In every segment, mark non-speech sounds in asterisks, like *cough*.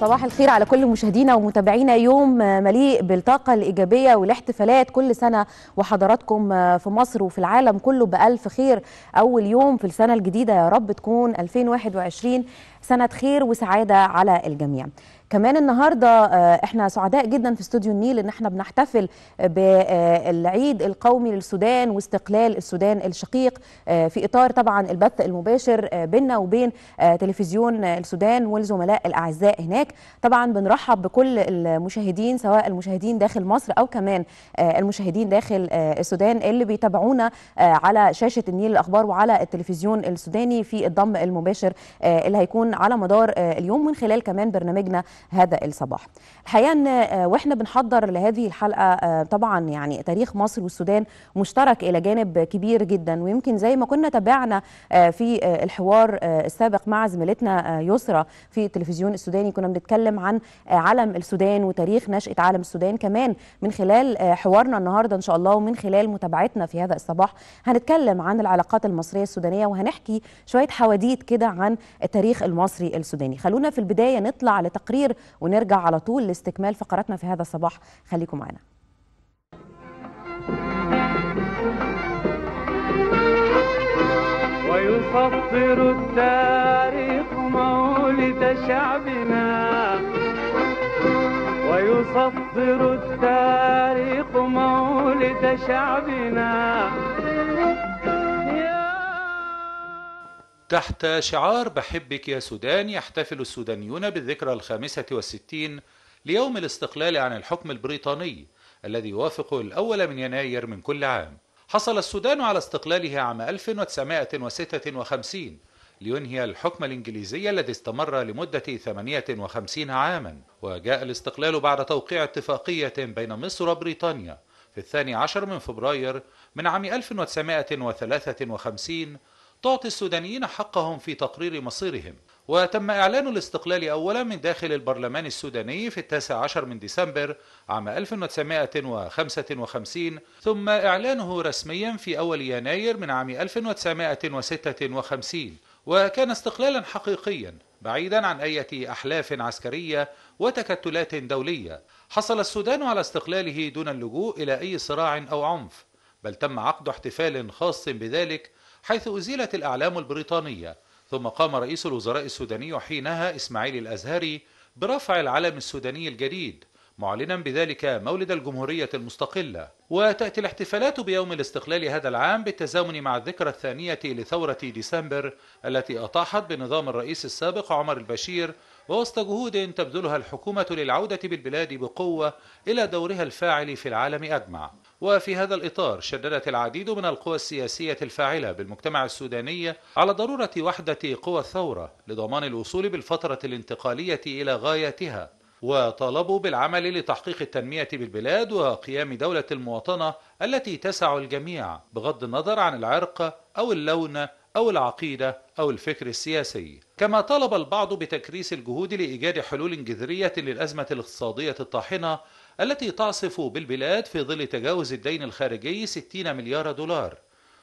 صباح الخير على كل مشاهدينا ومتابعينا يوم مليء بالطاقة الإيجابية والاحتفالات كل سنة وحضراتكم في مصر وفي العالم كله بألف خير أول يوم في السنة الجديدة يا رب تكون 2021 سنة خير وسعادة على الجميع كمان النهارده آه، احنا سعداء جدا في استوديو النيل ان احنا بنحتفل بالعيد آه، القومي للسودان واستقلال السودان الشقيق آه، في اطار طبعا البث المباشر بيننا وبين تلفزيون السودان والزملاء الاعزاء هناك طبعا بنرحب بكل المشاهدين سواء المشاهدين داخل مصر او كمان المشاهدين داخل السودان اللي بيتابعونا على شاشه النيل الاخبار وعلى التلفزيون السوداني في الضم المباشر اللي هيكون على مدار اليوم من خلال كمان برنامجنا هذا الصباح الحقيقه ان آه، واحنا بنحضر لهذه الحلقه آه، طبعا يعني تاريخ مصر والسودان مشترك الى جانب كبير جدا ويمكن زي ما كنا تابعنا آه، في الحوار السابق مع زميلتنا يسرى في التلفزيون السوداني كنا بنتكلم عن علم السودان وتاريخ نشاه علم السودان كمان من خلال حوارنا النهارده ان شاء الله ومن خلال متابعتنا في هذا الصباح هنتكلم عن العلاقات المصريه السودانيه وهنحكي شويه حواديت كده عن التاريخ المصري السوداني خلونا في البدايه نطلع لتقرير الأخير ونرجع على طول لاستكمال فقراتنا في هذا الصباح خليكم معنا ويسطر التاريخ مولد شعبنا ويسطر التاريخ مولد شعبنا تحت شعار بحبك يا سودان يحتفل السودانيون بالذكرى الخامسة والستين ليوم الاستقلال عن الحكم البريطاني الذي يوافق الأول من يناير من كل عام حصل السودان على استقلاله عام 1956 لينهي الحكم الإنجليزي الذي استمر لمدة 58 عاما وجاء الاستقلال بعد توقيع اتفاقية بين مصر وبريطانيا في الثاني عشر من فبراير من عام 1953 تعطي السودانيين حقهم في تقرير مصيرهم وتم إعلان الاستقلال أولا من داخل البرلمان السوداني في التاسع عشر من ديسمبر عام 1955 ثم إعلانه رسميا في أول يناير من عام 1956 وكان استقلالا حقيقيا بعيدا عن أي أحلاف عسكرية وتكتلات دولية حصل السودان على استقلاله دون اللجوء إلى أي صراع أو عنف بل تم عقد احتفال خاص بذلك حيث أزيلت الأعلام البريطانية ثم قام رئيس الوزراء السوداني حينها إسماعيل الأزهري برفع العلم السوداني الجديد معلنا بذلك مولد الجمهورية المستقلة وتأتي الاحتفالات بيوم الاستقلال هذا العام بالتزامن مع الذكرى الثانية لثورة ديسمبر التي أطاحت بنظام الرئيس السابق عمر البشير ووسط جهود تبذلها الحكومة للعودة بالبلاد بقوة إلى دورها الفاعل في العالم أجمع وفي هذا الإطار شددت العديد من القوى السياسية الفاعلة بالمجتمع السوداني على ضرورة وحدة قوى الثورة لضمان الوصول بالفترة الانتقالية إلى غايتها وطالبوا بالعمل لتحقيق التنمية بالبلاد وقيام دولة المواطنة التي تسع الجميع بغض النظر عن العرق أو اللون أو العقيدة أو الفكر السياسي كما طالب البعض بتكريس الجهود لإيجاد حلول جذرية للأزمة الاقتصادية الطاحنة التي تعصف بالبلاد في ظل تجاوز الدين الخارجي 60 مليار دولار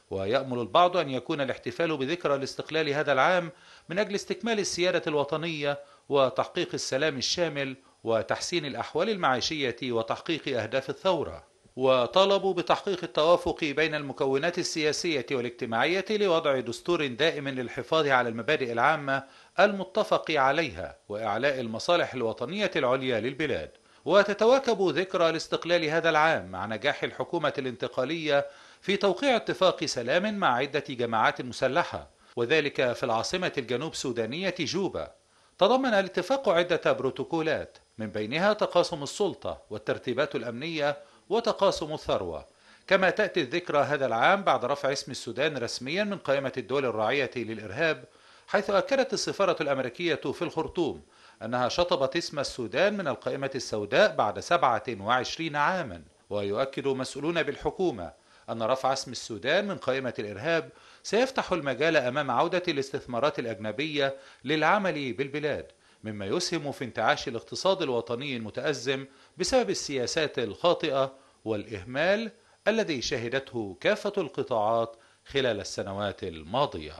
ويأمل البعض أن يكون الاحتفال بذكرى الاستقلال هذا العام من أجل استكمال السيادة الوطنية وتحقيق السلام الشامل وتحسين الأحوال المعيشية وتحقيق أهداف الثورة وطالبوا بتحقيق التوافق بين المكونات السياسية والاجتماعية لوضع دستور دائم للحفاظ على المبادئ العامة المتفق عليها وإعلاء المصالح الوطنية العليا للبلاد وتتواكب ذكرى الاستقلال هذا العام مع نجاح الحكومة الانتقالية في توقيع اتفاق سلام مع عدة جماعات مسلحة وذلك في العاصمة الجنوب سودانية جوبا تضمن الاتفاق عدة بروتوكولات من بينها تقاسم السلطة والترتيبات الأمنية وتقاسم الثروة كما تأتي الذكرى هذا العام بعد رفع اسم السودان رسميا من قائمة الدول الراعية للإرهاب حيث أكدت السفارة الأمريكية في الخرطوم أنها شطبت اسم السودان من القائمة السوداء بعد 27 عاما ويؤكد مسؤولون بالحكومة أن رفع اسم السودان من قائمة الإرهاب سيفتح المجال أمام عودة الاستثمارات الأجنبية للعمل بالبلاد مما يسهم في انتعاش الاقتصاد الوطني المتأزم بسبب السياسات الخاطئة والإهمال الذي شهدته كافة القطاعات خلال السنوات الماضية.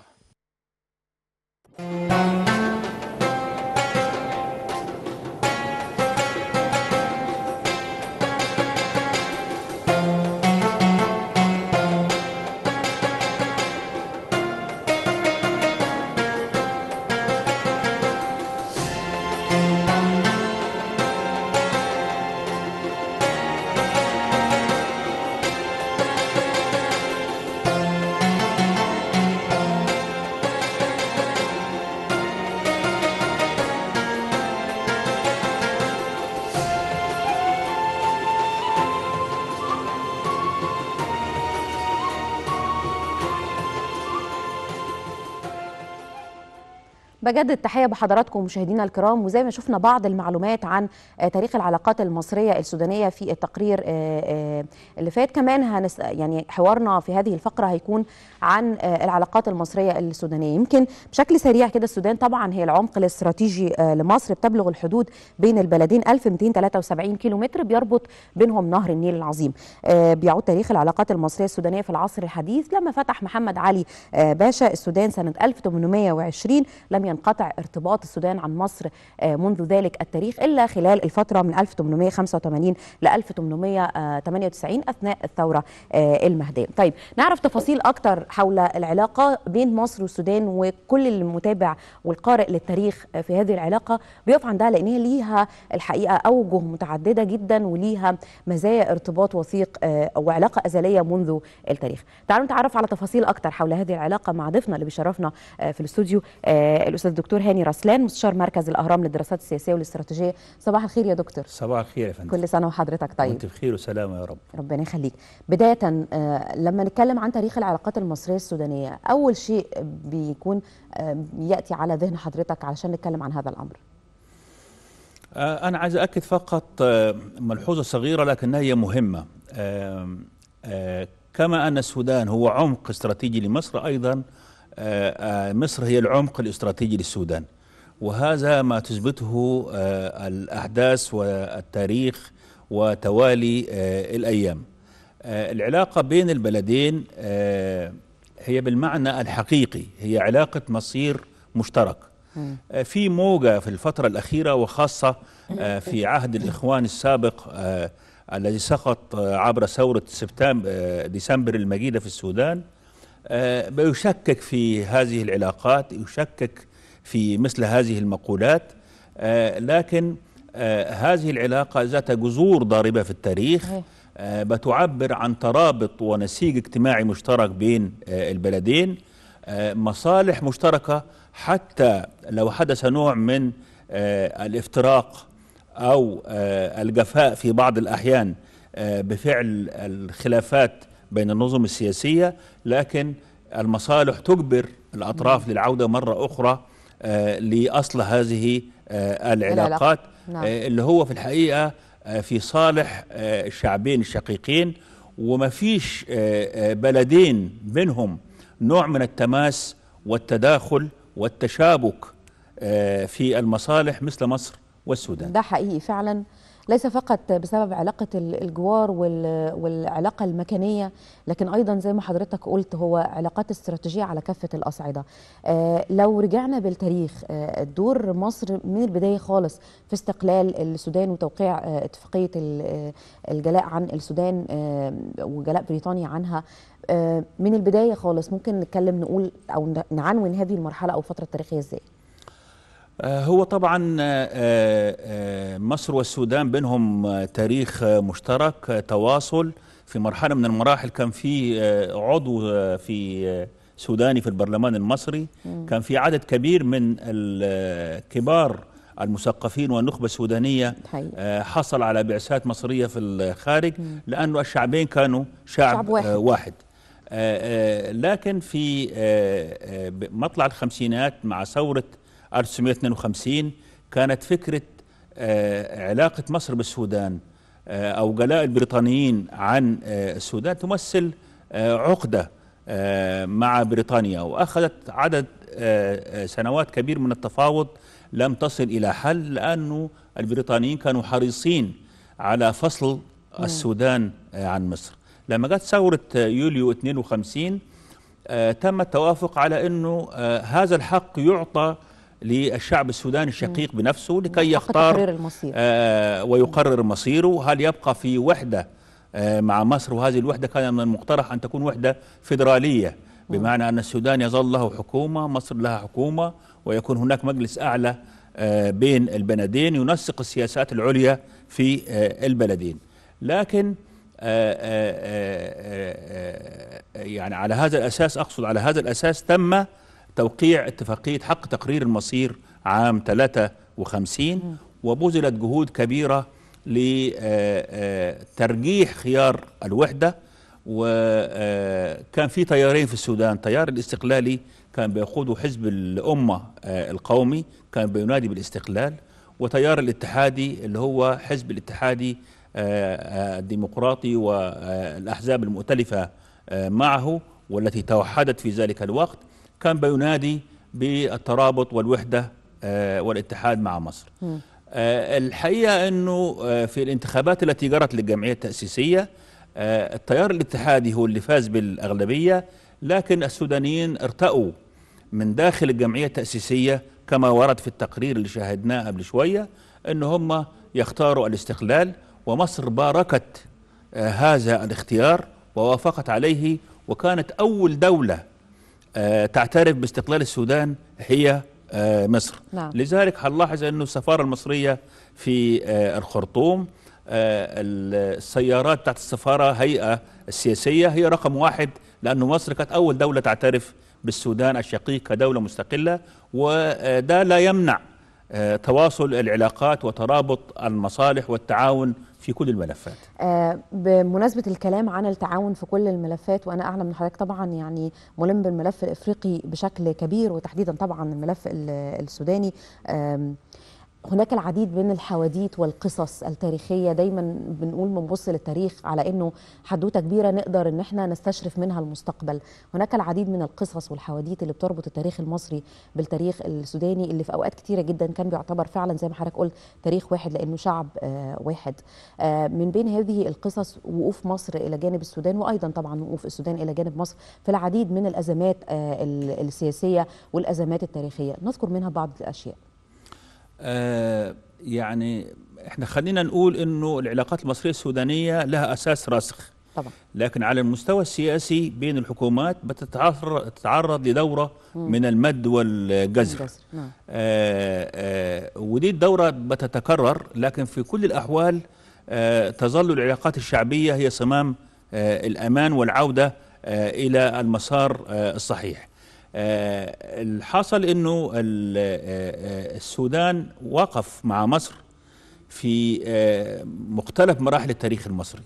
بجدد التحيه بحضراتكم مشاهدينا الكرام وزي ما شفنا بعض المعلومات عن آه، تاريخ العلاقات المصريه السودانيه في التقرير آه، آه، اللي فات كمان هنس يعني حوارنا في هذه الفقره هيكون عن العلاقات المصريه السودانيه يمكن بشكل سريع كده السودان طبعا هي العمق الاستراتيجي لمصر بتبلغ الحدود بين البلدين 1273 كيلومتر بيربط بينهم نهر النيل العظيم بيعود تاريخ العلاقات المصريه السودانيه في العصر الحديث لما فتح محمد علي باشا السودان سنه 1820 لم انقطع ارتباط السودان عن مصر آه، منذ ذلك التاريخ إلا خلال الفترة من 1885 ل 1898 أثناء الثورة آه، المهدية طيب نعرف تفاصيل أكتر حول العلاقة بين مصر والسودان وكل المتابع والقارئ للتاريخ آه، في هذه العلاقة بيقف عندها لأنها ليها الحقيقة أوجه متعددة جدا وليها مزايا ارتباط وثيق وعلاقة أزلية منذ التاريخ تعالوا نتعرف على تفاصيل أكتر حول هذه العلاقة مع ضيفنا اللي بيشرفنا في الاستوديو الاستاذ الدكتور هاني رسلان مستشار مركز الاهرام للدراسات السياسيه والاستراتيجيه صباح الخير يا دكتور صباح الخير يا فندم كل سنه وحضرتك طيب وانت بخير وسلامه يا رب ربنا يخليك بدايه آه، لما نتكلم عن تاريخ العلاقات المصريه السودانيه اول شيء بيكون آه، ياتي على ذهن حضرتك علشان نتكلم عن هذا الامر آه، انا عايز اكد فقط ملحوظه صغيره لكنها هي مهمه كما ان السودان هو عمق استراتيجي لمصر ايضا آه، آه، مصر هي العمق الاستراتيجي للسودان وهذا ما تثبته آه، الأحداث والتاريخ وتوالي الأيام العلاقة بين البلدين هي بالمعنى الحقيقي هي علاقة مصير مشترك في موجة في الفترة الأخيرة وخاصة في عهد الإخوان السابق الذي سقط عبر ثورة سبتمبر ديسمبر المجيدة في السودان آه، يشكك في هذه العلاقات يشكك في مثل هذه المقولات آه، لكن آه، هذه العلاقة ذات جذور ضاربة في التاريخ بتعبر عن ترابط ونسيج اجتماعي مشترك بين البلدين مصالح مشتركة حتى لو حدث نوع من الافتراق أو الجفاء في بعض الأحيان بفعل الخلافات بين النظم السياسية لكن المصالح تجبر الأطراف للعودة مرة أخرى آه، لأصل هذه آه، العلاقات نعم. آه، اللي هو في الحقيقة في صالح الشعبين الشقيقين وما فيش بلدين بينهم نوع من التماس والتداخل والتشابك في المصالح مثل مصر والسودان ده حقيقي فعلا ليس فقط بسبب علاقة الجوار والعلاقة المكانية لكن أيضا زي ما حضرتك قلت هو علاقات استراتيجية على كافة الأصعدة آه، لو رجعنا بالتاريخ آه، دور مصر من البداية خالص في استقلال السودان وتوقيع آه، اتفاقية الجلاء عن السودان وجلاء بريطانيا عنها من البداية خالص ممكن نتكلم نقول أو نعنون هذه المرحلة أو الفترة التاريخية إزاي؟ آه، هو طبعا آه، آه، مصر والسودان بينهم تاريخ مشترك تواصل في مرحلة من المراحل كان في عضو في سوداني في البرلمان المصري كان في عدد كبير من الكبار المثقفين والنخبة السودانية حصل على بعثات مصرية في الخارج لأن الشعبين كانوا شعب, شعب واحد. لكن في مطلع الخمسينات مع ثورة 1952 كانت فكرة آه، علاقة مصر بالسودان آه، أو جلاء البريطانيين عن آه، السودان تمثل عقدة مع بريطانيا وأخذت عدد سنوات كبير من التفاوض لم تصل إلى حل لأنه البريطانيين كانوا حريصين على فصل السودان عن مصر لما جت ثورة يوليو 52 تم التوافق على أنه هذا الحق يعطى للشعب السوداني الشقيق بنفسه لكي يختار المصير. آه ويقرر مصيره هل يبقى في وحدة آه مع مصر وهذه الوحدة كان من المقترح أن تكون وحدة فيدرالية بمعنى أن السودان يظل له حكومة مصر لها حكومة ويكون هناك مجلس أعلى آه بين البلدين ينسق السياسات العليا في آه، البلدين لكن آه، آه، يعني على هذا الأساس أقصد على هذا الأساس تم توقيع اتفاقية حق تقرير المصير عام 53 وبذلت جهود كبيرة لترجيح آه، آه، خيار الوحدة وكان آه، في تيارين في السودان تيار الاستقلالي كان بيقوده حزب الأمة القومي كان بينادي بالاستقلال وتيار الاتحادي اللي هو حزب الاتحادي الديمقراطي والأحزاب المؤتلفة معه والتي توحدت في ذلك الوقت كان بينادي بالترابط والوحدة آه، والاتحاد مع مصر آه، الحقيقة أنه آه، في الانتخابات التي جرت للجمعية التأسيسية التيار الاتحادي هو اللي فاز بالأغلبية لكن السودانيين ارتأوا من داخل الجمعية التأسيسية كما ورد في التقرير اللي شاهدناه قبل شوية أن هم يختاروا الاستقلال ومصر باركت هذا الاختيار ووافقت عليه وكانت أول دولة آه، تعترف باستقلال السودان هي آه، مصر نعم. لذلك هنلاحظ أنه السفارة المصرية في آه، الخرطوم السيارات بتاعت السفارة هيئة السياسية هي رقم واحد لأن مصر كانت أول دولة تعترف بالسودان الشقيق كدولة مستقلة وده لا يمنع آه، تواصل العلاقات وترابط المصالح والتعاون في كل الملفات آه، بمناسبة الكلام عن التعاون في كل الملفات وأنا أعلم من حضرتك طبعا يعني ملم بالملف الإفريقي بشكل كبير وتحديدا طبعا الملف السوداني هناك العديد من الحواديت والقصص التاريخيه دايما بنقول بنبص للتاريخ على انه حدوته كبيره نقدر ان احنا نستشرف منها المستقبل هناك العديد من القصص والحواديت اللي بتربط التاريخ المصري بالتاريخ السوداني اللي في اوقات كتيره جدا كان بيعتبر فعلا زي ما حضرتك قلت تاريخ واحد لانه شعب آه، واحد آه، من بين هذه القصص وقوف مصر الى جانب السودان وايضا طبعا وقوف السودان الى جانب مصر في العديد من الازمات آه، السياسيه والازمات التاريخيه نذكر منها بعض الاشياء آه، يعني احنا خلينا نقول انه العلاقات المصريه السودانيه لها اساس راسخ طبعا لكن على المستوى السياسي بين الحكومات بتتعرض لدوره مم. من المد والجزر نعم. آه آه ودي الدوره بتتكرر لكن في كل الاحوال آه تظل العلاقات الشعبيه هي صمام آه الامان والعوده آه الى المسار آه الصحيح آه، اللي حصل انه آه، آه، السودان وقف مع مصر في مختلف مراحل التاريخ المصري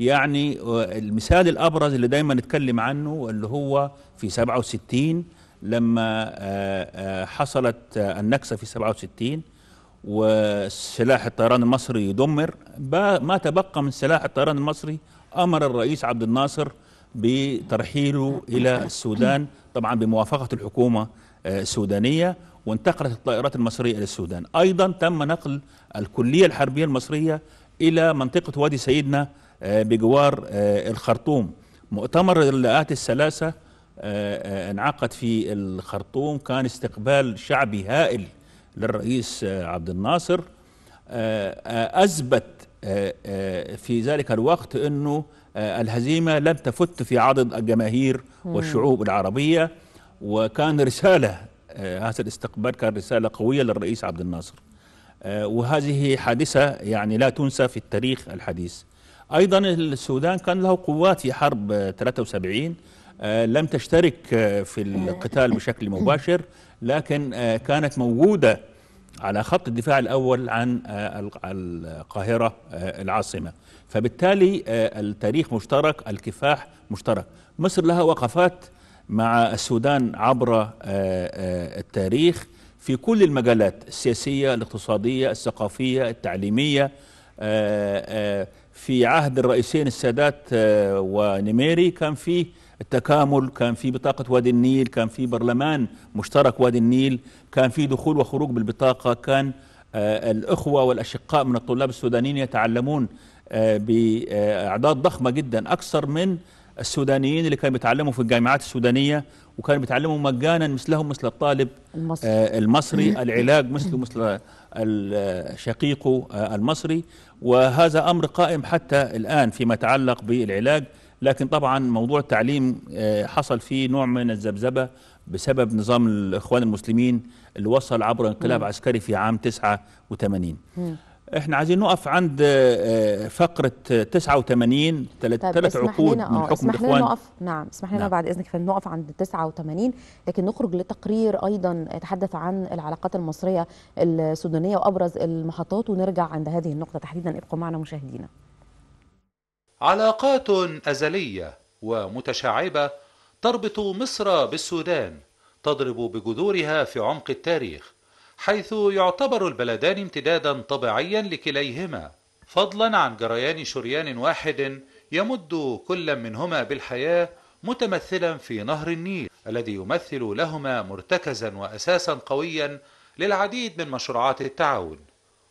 يعني المثال الابرز اللي دايما نتكلم عنه اللي هو في 67 لما حصلت النكسه في 67 وسلاح الطيران المصري يدمر ما تبقى من سلاح الطيران المصري امر الرئيس عبد الناصر بترحيله الى السودان طبعا بموافقة الحكومة آه، السودانية وانتقلت الطائرات المصرية إلى السودان أيضا تم نقل الكلية الحربية المصرية إلى منطقة وادي سيدنا آه، بجوار آه، الخرطوم مؤتمر اللقاءات الثلاثة انعقد في الخرطوم كان استقبال شعبي هائل للرئيس عبد الناصر أثبت في ذلك الوقت أنه آه، الهزيمة لم تفت في عضد الجماهير والشعوب العربية وكان رسالة آه، هذا الاستقبال كان رسالة قوية للرئيس عبد الناصر آه، وهذه حادثة يعني لا تنسى في التاريخ الحديث أيضا السودان كان له قوات في حرب 73 لم تشترك في القتال بشكل *coughs* مباشر لكن كانت موجودة على خط الدفاع الأول عن القاهرة العاصمة فبالتالي آه، التاريخ مشترك الكفاح مشترك مصر لها وقفات مع السودان عبر آه، آه، التاريخ في كل المجالات السياسية الاقتصادية الثقافية التعليمية في عهد الرئيسين السادات ونميري كان في التكامل كان في بطاقة وادي النيل كان في برلمان مشترك وادي النيل كان في دخول وخروج بالبطاقة كان الأخوة والأشقاء من الطلاب السودانيين يتعلمون آه، باعداد ضخمه جدا اكثر من السودانيين اللي كانوا بيتعلموا في الجامعات السودانيه وكانوا بيتعلموا مجانا مثلهم مثل الطالب المصري, آه، المصري *coughs* العلاج مثله مثل آه، شقيقه المصري وهذا امر قائم حتى الان فيما يتعلق بالعلاج لكن طبعا موضوع التعليم حصل فيه نوع من الذبذبه بسبب نظام الاخوان المسلمين اللي وصل عبر انقلاب عسكري في عام 89 احنا عايزين نقف عند آه، آه، فقره 89 ثلاث طيب، عقود من آه، حكم اسمح الاخوان نقف نعم اسمح لنا نعم. بعد اذنك نقف عند 89 لكن نخرج لتقرير ايضا يتحدث عن العلاقات المصريه السودانيه وابرز المحطات ونرجع عند هذه النقطه تحديدا ابقوا معنا مشاهدينا علاقات ازليه ومتشعبه تربط مصر بالسودان تضرب بجذورها في عمق التاريخ حيث يعتبر البلدان امتدادا طبيعيا لكليهما فضلا عن جريان شريان واحد يمد كل منهما بالحياه متمثلا في نهر النيل الذي يمثل لهما مرتكزا واساسا قويا للعديد من مشروعات التعاون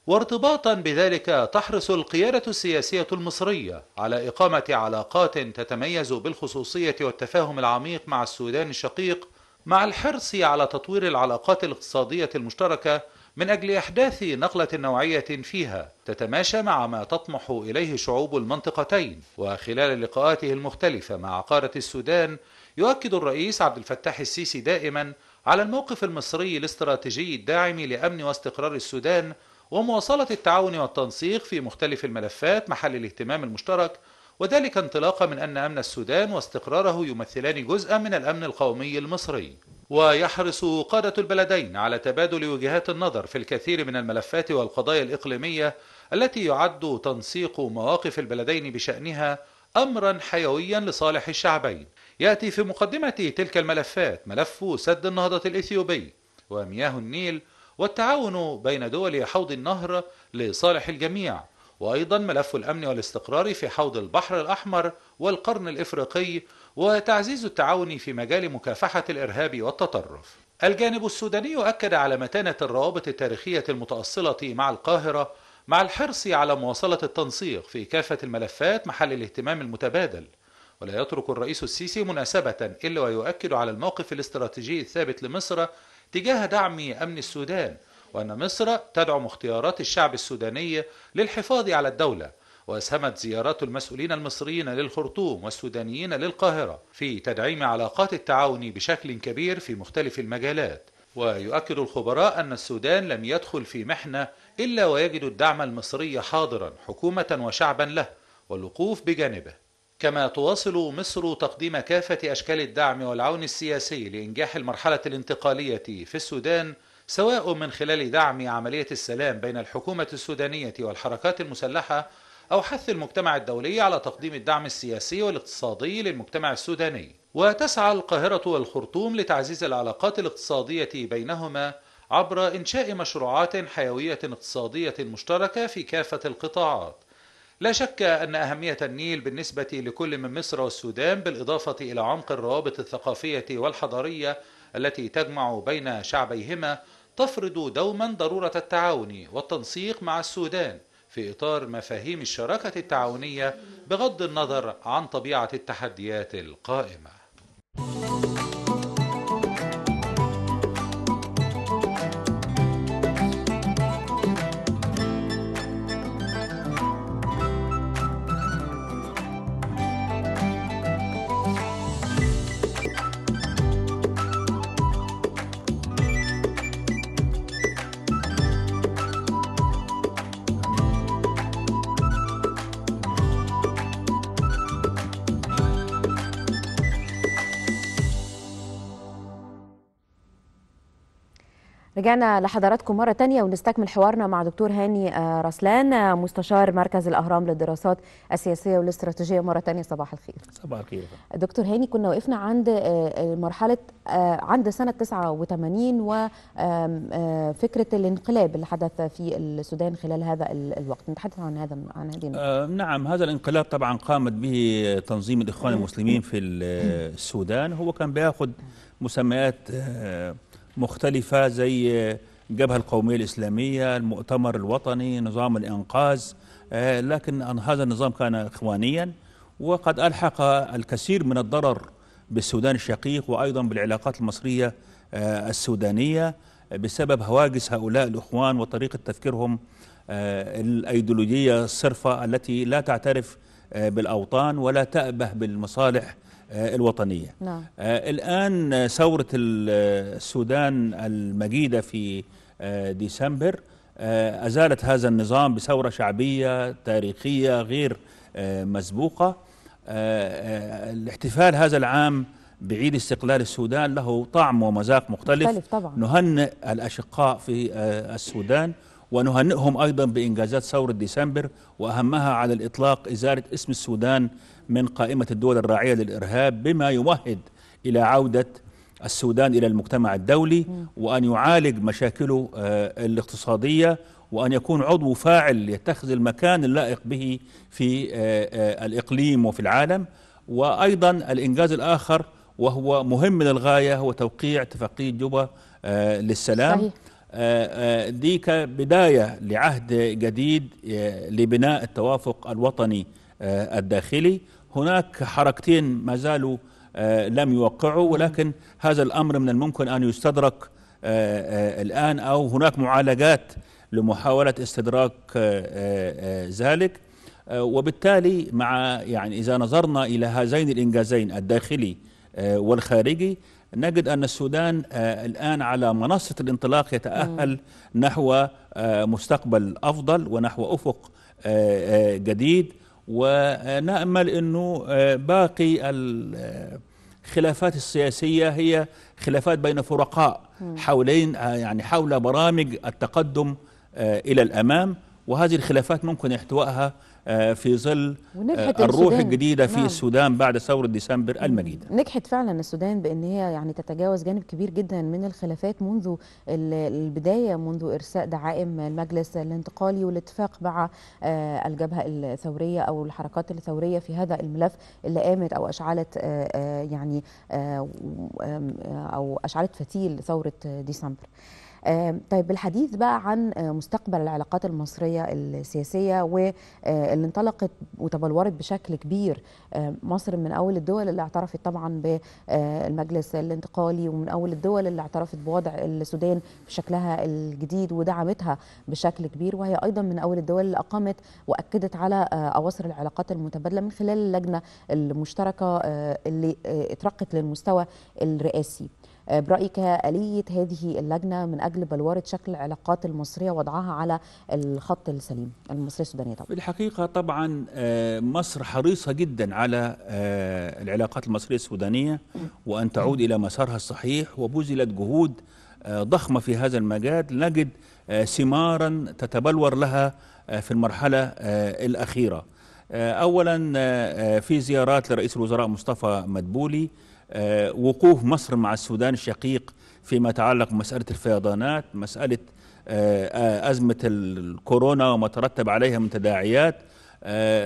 وارتباطا بذلك تحرص القياده السياسيه المصريه على اقامه علاقات تتميز بالخصوصيه والتفاهم العميق مع السودان الشقيق مع الحرص على تطوير العلاقات الاقتصادية المشتركة من أجل إحداث نقلة نوعية فيها تتماشى مع ما تطمح إليه شعوب المنطقتين وخلال لقاءاته المختلفة مع قارة السودان يؤكد الرئيس عبد الفتاح السيسي دائما على الموقف المصري الاستراتيجي الداعم لأمن واستقرار السودان ومواصلة التعاون والتنسيق في مختلف الملفات محل الاهتمام المشترك وذلك انطلاقا من أن أمن السودان واستقراره يمثلان جزءا من الأمن القومي المصري ويحرص قادة البلدين على تبادل وجهات النظر في الكثير من الملفات والقضايا الإقليمية التي يعد تنسيق مواقف البلدين بشأنها أمرا حيويا لصالح الشعبين يأتي في مقدمة تلك الملفات ملف سد النهضة الإثيوبي ومياه النيل والتعاون بين دول حوض النهر لصالح الجميع وأيضا ملف الأمن والاستقرار في حوض البحر الأحمر والقرن الإفريقي وتعزيز التعاون في مجال مكافحة الإرهاب والتطرف الجانب السوداني أكد على متانة الروابط التاريخية المتأصلة مع القاهرة مع الحرص على مواصلة التنسيق في كافة الملفات محل الاهتمام المتبادل ولا يترك الرئيس السيسي مناسبة إلا ويؤكد على الموقف الاستراتيجي الثابت لمصر تجاه دعم أمن السودان وأن مصر تدعم اختيارات الشعب السوداني للحفاظ على الدولة وأسهمت زيارات المسؤولين المصريين للخرطوم والسودانيين للقاهرة في تدعيم علاقات التعاون بشكل كبير في مختلف المجالات ويؤكد الخبراء أن السودان لم يدخل في محنة إلا ويجد الدعم المصري حاضرا حكومة وشعبا له والوقوف بجانبه كما تواصل مصر تقديم كافة أشكال الدعم والعون السياسي لإنجاح المرحلة الانتقالية في السودان سواء من خلال دعم عملية السلام بين الحكومة السودانية والحركات المسلحة أو حث المجتمع الدولي على تقديم الدعم السياسي والاقتصادي للمجتمع السوداني وتسعى القاهرة والخرطوم لتعزيز العلاقات الاقتصادية بينهما عبر إنشاء مشروعات حيوية اقتصادية مشتركة في كافة القطاعات لا شك أن أهمية النيل بالنسبة لكل من مصر والسودان بالإضافة إلى عمق الروابط الثقافية والحضارية التي تجمع بين شعبيهما تفرض دوما ضرورة التعاون والتنسيق مع السودان في إطار مفاهيم الشراكة التعاونية بغض النظر عن طبيعة التحديات القائمة. رجعنا لحضراتكم مرة تانية ونستكمل حوارنا مع دكتور هاني آه، رسلان آه، مستشار مركز الأهرام للدراسات السياسية والاستراتيجية مرة تانية صباح الخير صباح الخير دكتور هاني كنا وقفنا عند آه، مرحلة عند سنة 89 وفكرة الانقلاب اللي حدث في السودان خلال هذا الوقت نتحدث عن هذا عن هذه آه نعم هذا الانقلاب طبعا قامت به تنظيم الإخوان المسلمين في السودان هو كان بياخذ مسميات آه مختلفة زي الجبهة القومية الإسلامية المؤتمر الوطني نظام الإنقاذ آه، لكن هذا النظام كان إخوانيا وقد ألحق الكثير من الضرر بالسودان الشقيق وأيضا بالعلاقات المصرية آه، السودانية بسبب هواجس هؤلاء الإخوان وطريقة تفكيرهم آه، الأيديولوجية الصرفة التي لا تعترف بالأوطان ولا تأبه بالمصالح آه، الوطنية نعم. آه، الآن ثورة السودان المجيدة في آه، ديسمبر أزالت هذا النظام بثورة شعبية تاريخية غير مسبوقة الاحتفال هذا العام بعيد استقلال السودان له طعم ومذاق مختلف, مختلف طبعا. نهنئ الأشقاء في السودان ونهنئهم أيضا بإنجازات ثورة ديسمبر وأهمها على الإطلاق إزالة اسم السودان من قائمة الدول الراعية للإرهاب بما يمهد إلى عودة السودان إلى المجتمع الدولي وأن يعالج مشاكله آه، الاقتصادية وأن يكون عضو فاعل يتخذ المكان اللائق به في آه، آه، الإقليم وفي العالم وأيضا الإنجاز الآخر وهو مهم للغاية هو توقيع اتفاقية جوبا للسلام صحيح. دي كبداية لعهد جديد لبناء التوافق الوطني الداخلي هناك حركتين ما زالوا آه، لم يوقعوا ولكن هذا الأمر من الممكن أن يستدرك آه، آه، الآن أو هناك معالجات لمحاولة استدراك ذلك وبالتالي مع يعني إذا نظرنا إلى هذين الإنجازين الداخلي والخارجي نجد أن السودان الآن على منصة الانطلاق يتأهل نحو مستقبل أفضل ونحو أفق جديد ونامل انه آه، باقي الخلافات آه، السياسيه هي خلافات بين فرقاء حولين آه، يعني حول برامج التقدم الى الامام وهذه الخلافات ممكن احتوائها آه، في ظل آه، الروح الجديده في نعم. السودان بعد ثوره ديسمبر المجيده. نجحت فعلا السودان بان هي يعني تتجاوز جانب كبير جدا من الخلافات منذ البدايه منذ ارساء دعائم المجلس الانتقالي والاتفاق مع آه، الجبهه الثوريه او الحركات الثوريه في هذا الملف اللي قامت او اشعلت يعني او اشعلت فتيل ثوره ديسمبر. طيب الحديث بقى عن آه، مستقبل العلاقات المصرية السياسية واللي آه، انطلقت وتبلورت بشكل كبير مصر من أول الدول اللي اعترفت طبعا بالمجلس آه، الانتقالي ومن أول الدول اللي اعترفت بوضع السودان بشكلها الجديد ودعمتها بشكل كبير وهي أيضا من أول الدول اللي أقامت وأكدت على أواصر العلاقات المتبادلة من خلال اللجنة المشتركة اللي اترقت للمستوى الرئاسي برأيك آلية هذه اللجنة من أجل بلورة شكل العلاقات المصرية وضعها على الخط السليم المصري السوداني طبعا الحقيقة طبعا آه، مصر حريصة جدا على آه، العلاقات المصرية السودانية وأن تعود إلى مسارها الصحيح وبذلت جهود آه، ضخمة في هذا المجال نجد ثمارا تتبلور لها في المرحلة الأخيرة أولا في زيارات لرئيس الوزراء مصطفى مدبولي آه، وقوف مصر مع السودان الشقيق فيما يتعلق بمسألة الفيضانات مسألة آه، آه، أزمة الكورونا وما ترتب عليها من تداعيات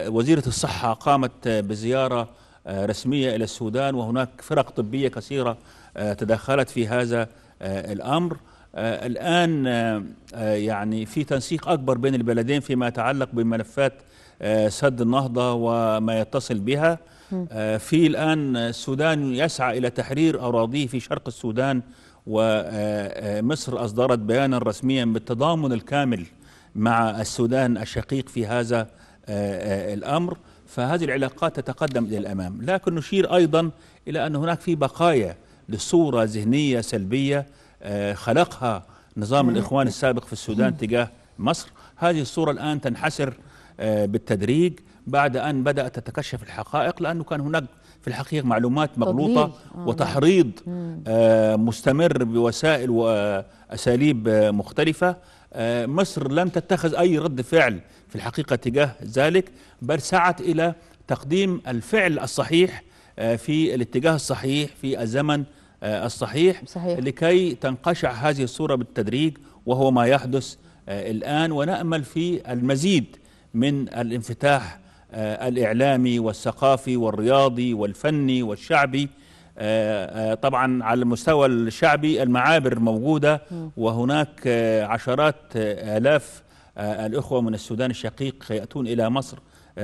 وزيرة الصحة قامت بزيارة رسمية إلى السودان وهناك فرق طبية كثيرة تدخلت في هذا الأمر الآن يعني في تنسيق أكبر بين البلدين فيما يتعلق بملفات سد النهضة وما يتصل بها آه، في الآن السودان يسعى إلى تحرير أراضيه في شرق السودان ومصر آه، آه، أصدرت بيانا رسميا بالتضامن الكامل مع السودان الشقيق في هذا الأمر فهذه العلاقات تتقدم إلى الأمام لكن نشير أيضا إلى أن هناك في بقايا لصورة ذهنية سلبية خلقها نظام الإخوان السابق في السودان تجاه مصر هذه الصورة الآن تنحسر بالتدريج بعد أن بدأت تتكشف الحقائق لأنه كان هناك في الحقيقة معلومات مغلوطة آه نعم. وتحريض آه مستمر بوسائل وأساليب آه، مختلفة آه مصر لم تتخذ أي رد فعل في الحقيقة تجاه ذلك بل سعت إلى تقديم الفعل الصحيح آه، في الاتجاه الصحيح في الزمن آه، الصحيح صحيح. لكي تنقشع هذه الصورة بالتدريج وهو ما يحدث الآن ونأمل في المزيد من الانفتاح آه، الإعلامي والثقافي والرياضي والفني والشعبي آه، آه، طبعا على المستوى الشعبي المعابر موجودة وهناك عشرات آلاف الإخوة من السودان الشقيق يأتون إلى مصر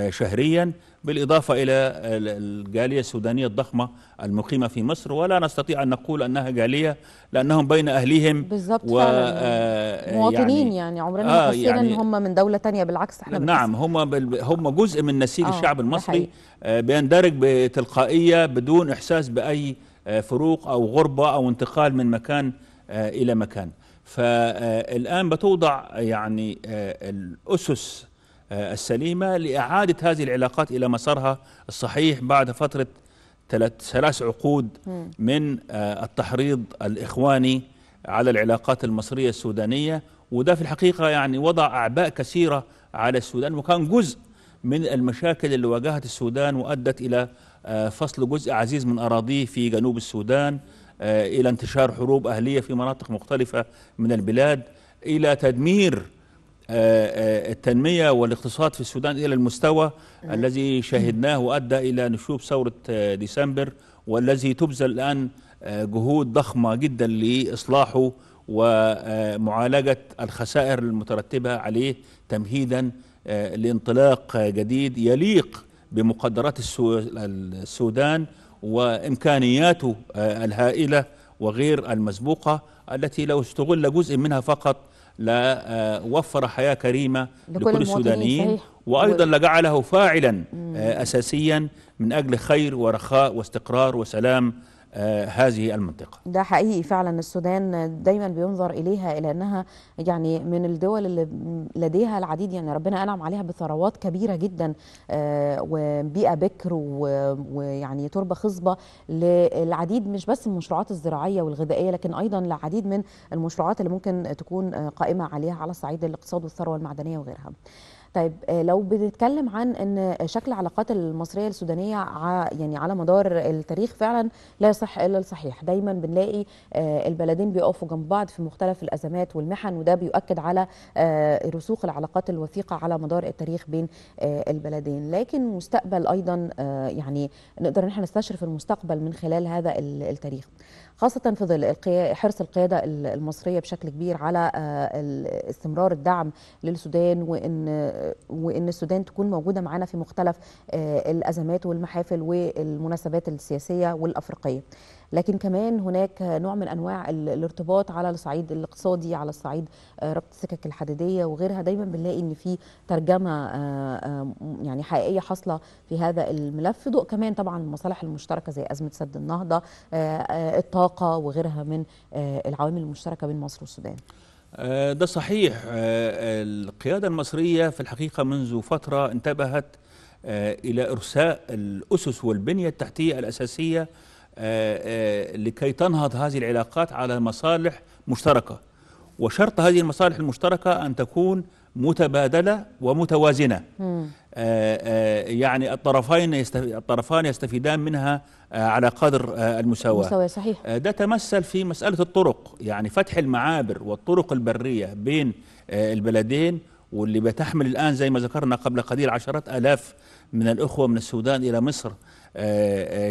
شهريا بالإضافة إلى الجالية السودانية الضخمة المقيمة في مصر ولا نستطيع أن نقول أنها جالية لأنهم بين أهليهم بالظبط و آه، يعني مواطنين يعني, آه، يعني عمرنا آه ما أن هم من دولة تانية بالعكس احنا نعم هم بال... هم جزء من نسيج آه الشعب المصري آه بيندرج بتلقائية بدون إحساس بأي آه فروق أو غربة أو انتقال من مكان آه إلى مكان فالآن آه، بتوضع يعني الأسس آه، السليمة لإعادة هذه العلاقات إلى مسارها الصحيح بعد فترة ثلاث عقود من آه، التحريض الإخواني على العلاقات المصرية السودانية وده في الحقيقة يعني وضع أعباء كثيرة على السودان وكان جزء من المشاكل اللي واجهت السودان وأدت إلى آه، فصل جزء عزيز من أراضيه في جنوب السودان إلى انتشار حروب أهلية في مناطق مختلفة من البلاد إلى تدمير آه، آه، التنمية والاقتصاد في السودان إلى المستوى الذي شهدناه وأدى إلى نشوب ثورة آه، ديسمبر والذي تبذل الآن جهود ضخمة جدا لإصلاحه ومعالجة الخسائر المترتبة عليه تمهيدا لانطلاق جديد يليق بمقدرات السودان وإمكانياته الهائلة وغير المسبوقة التي لو استغل جزء منها فقط لوفر آه، حياة كريمة لكل, لكل السودانيين وأيضا لجعله فاعلا آه، أساسيا من أجل خير ورخاء واستقرار وسلام آه، هذه المنطقة ده حقيقي فعلا السودان دايما بينظر إليها إلى أنها يعني من الدول اللي لديها العديد يعني ربنا أنعم عليها بثروات كبيرة جدا آه، وبيئة بكر ويعني تربة خصبة للعديد مش بس المشروعات الزراعية والغذائية لكن أيضا لعديد من المشروعات اللي ممكن تكون قائمة عليها على الصعيد الاقتصاد والثروة المعدنية وغيرها طيب آه، لو بنتكلم عن ان شكل العلاقات المصريه السودانيه يعني على مدار التاريخ فعلا لا يصح الا الصحيح دايما بنلاقي آه، البلدين بيقفوا جنب بعض في مختلف الازمات والمحن وده بيؤكد على آه، رسوخ العلاقات الوثيقه على مدار التاريخ بين البلدين لكن مستقبل ايضا يعني نقدر ان احنا نستشرف المستقبل من خلال هذا التاريخ خاصة في ظل حرص القيادة المصرية بشكل كبير على استمرار الدعم للسودان وإن وان السودان تكون موجوده معانا في مختلف آه، الازمات والمحافل والمناسبات السياسيه والافريقيه لكن كمان هناك نوع من انواع الارتباط على الصعيد الاقتصادي على الصعيد آه، ربط السكك الحديديه وغيرها دايما بنلاقي ان في ترجمه آه، يعني حقيقيه حاصله في هذا الملف في ضوء كمان طبعا المصالح المشتركه زي ازمه سد النهضه الطاقه وغيرها من العوامل المشتركه بين مصر والسودان آه، ده صحيح آه، القيادة المصرية في الحقيقة منذ فترة انتبهت آه، إلى إرساء الأسس والبنية التحتية الأساسية لكي تنهض هذه العلاقات على مصالح مشتركة وشرط هذه المصالح المشتركة أن تكون متبادله ومتوازنه آه، آه، يعني الطرفين يستف... الطرفان يستفيدان منها آه، على قدر المساواه المساواه صحيح ده تمثل في مساله الطرق يعني فتح المعابر والطرق البريه بين البلدين واللي بتحمل الان زي ما ذكرنا قبل قليل عشرات الاف من الاخوه من السودان الى مصر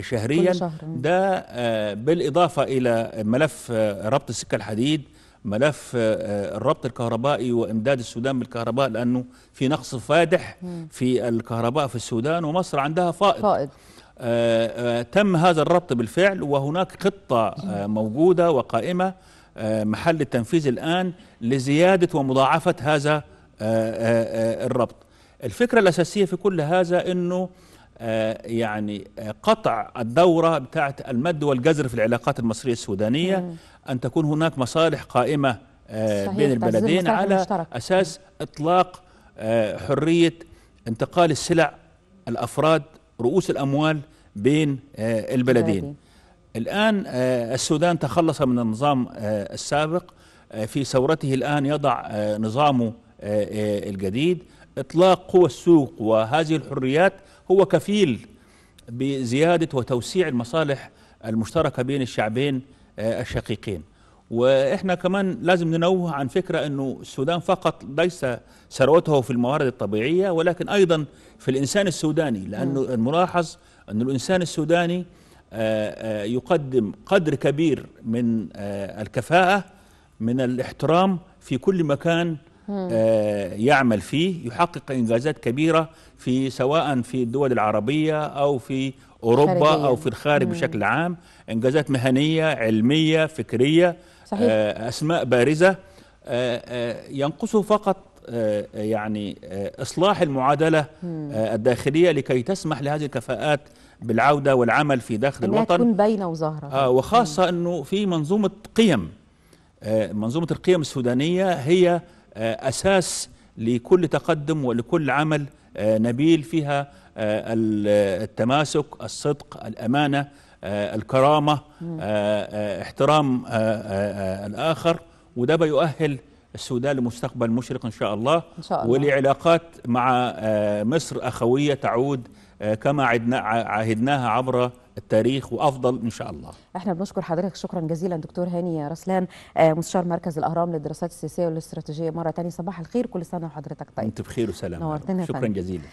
شهريا ده بالاضافه الى ملف ربط السكه الحديد ملف آه، آه، الربط الكهربائي وامداد السودان بالكهرباء لانه في نقص فادح في الكهرباء في السودان ومصر عندها فائض, فائض. آه، تم هذا الربط بالفعل وهناك خطه موجوده وقائمه محل التنفيذ الان لزياده ومضاعفه هذا الربط الفكره الاساسيه في كل هذا انه آه، يعني آه، قطع الدورة بتاعة المد والجزر في العلاقات المصرية السودانية أن تكون هناك مصالح قائمة آه، بين البلدين على أساس إطلاق حرية انتقال السلع الأفراد رؤوس الأموال بين البلدين الآن السودان تخلص من النظام السابق في ثورته الآن يضع نظامه الجديد إطلاق قوى السوق وهذه الحريات هو كفيل بزيادة وتوسيع المصالح المشتركة بين الشعبين آه، الشقيقين وإحنا كمان لازم ننوه عن فكرة أنه السودان فقط ليس ثروته في الموارد الطبيعية ولكن أيضا في الإنسان السوداني لأنه الملاحظ أن الإنسان السوداني آه، آه، يقدم قدر كبير من الكفاءة من الاحترام في كل مكان آه، يعمل فيه يحقق إنجازات كبيرة في سواء في الدول العربية أو في أوروبا خارجية. أو في الخارج مم. بشكل عام إنجازات مهنية علمية فكرية آه، صحيح. أسماء بارزة آه، ينقصه فقط يعني إصلاح المعادلة مم. الداخلية لكي تسمح لهذه الكفاءات بالعودة والعمل في داخل أنها الوطن تكون باينة وظاهرة آه وخاصة مم. أنه في منظومة قيم منظومة القيم السودانية هي آه، أساس لكل تقدم ولكل عمل آه، نبيل فيها آه، التماسك الصدق الأمانة الكرامة احترام الآخر وده بيؤهل السودان لمستقبل مشرق إن شاء الله, إن شاء الله. ولعلاقات مع مصر أخوية تعود كما عدنا عهدناها عبر التاريخ وافضل ان شاء الله. احنا بنشكر حضرتك شكرا جزيلا دكتور هاني رسلان آه، مستشار مركز الاهرام للدراسات السياسيه والاستراتيجيه مره ثانيه صباح الخير كل سنه وحضرتك طيب. انت بخير وسلامه شكرا جزيلا.